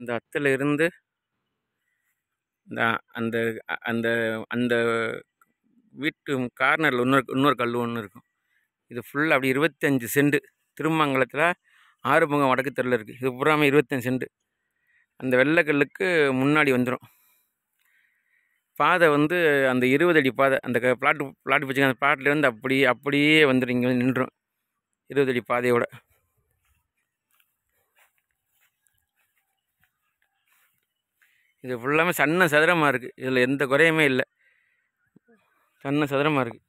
இந்த அத்தில் இருந்து இந்த அந்த அந்த அந்த வீட்டு கார்னரில் இன்னொரு இன்னொரு கல் ஒன்று இருக்கும் இது ஃபுல்லாக அப்படி இருபத்தஞ்சி செண்டு திருமங்கலத்தில் பங்கம் வடக்கு தெருவில் இருக்குது இது பூராமல் இருபத்தஞ்சி செண்டு அந்த வெள்ளைக்கல்லுக்கு முன்னாடி வந்துடும் பாதை வந்து அந்த இருபது அடி பாதை அந்த க பிளாட்டு பிளாட் வச்சுக்க அந்த பிளாட்லேருந்து அப்படி அப்படியே வந்துடும் இங்கே நின்றுடும் இருபது அடி பாதையோட இது ஃபுல்லாமே சன்ன சதுரமாக இருக்குது இதில் எந்த குறையுமே இல்லை சன்ன சதுரமாக இருக்குது